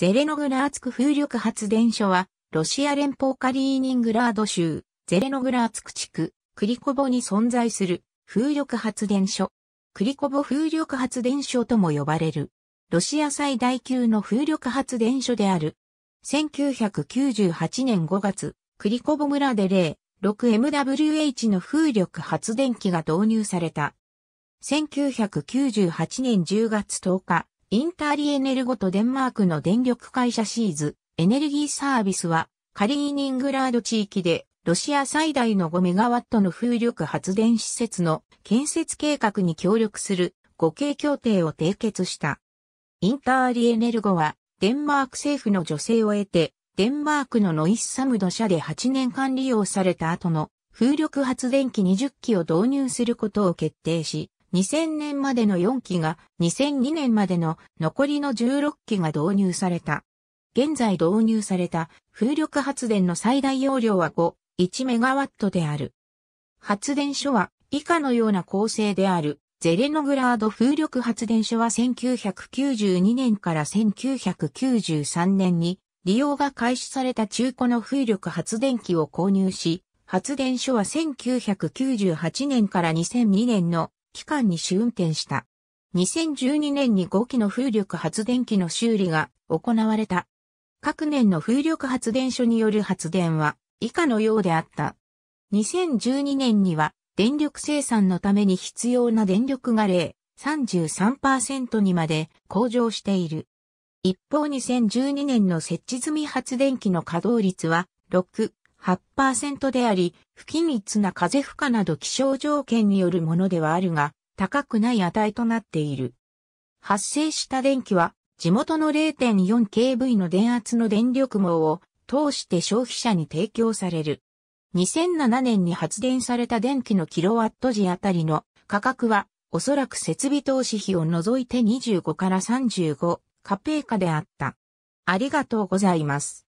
ゼレノグラーツク風力発電所は、ロシア連邦カリーニングラード州、ゼレノグラーツク地区、クリコボに存在する風力発電所。クリコボ風力発電所とも呼ばれる。ロシア最大級の風力発電所である。1998年5月、クリコボ村で例、6 m w h の風力発電機が導入された。1998年10月10日、インターリエネルゴとデンマークの電力会社シーズ、エネルギーサービスは、カリーニングラード地域で、ロシア最大の5メガワットの風力発電施設の建設計画に協力する5恵協定を締結した。インターリエネルゴは、デンマーク政府の助成を得て、デンマークのノイスサムド社で8年間利用された後の風力発電機20機を導入することを決定し、2000年までの4機が2002年までの残りの16機が導入された。現在導入された風力発電の最大容量は5、1メガワットである。発電所は以下のような構成である。ゼレノグラード風力発電所は1992年から1993年に利用が開始された中古の風力発電機を購入し、発電所は1998年から2002年の期間に試運転した。2012年に5機の風力発電機の修理が行われた。各年の風力発電所による発電は以下のようであった。2012年には電力生産のために必要な電力が例33%にまで向上している。一方2012年の設置済み発電機の稼働率は6、8%であり、不均一な風負荷など気象条件によるものではあるが、高くない値となっている。発生した電気は、地元の 0.4kV の電圧の電力網を通して消費者に提供される。2007年に発電された電気のキロワット時あたりの価格は、おそらく設備投資費を除いて25から35、カペーカであった。ありがとうございます。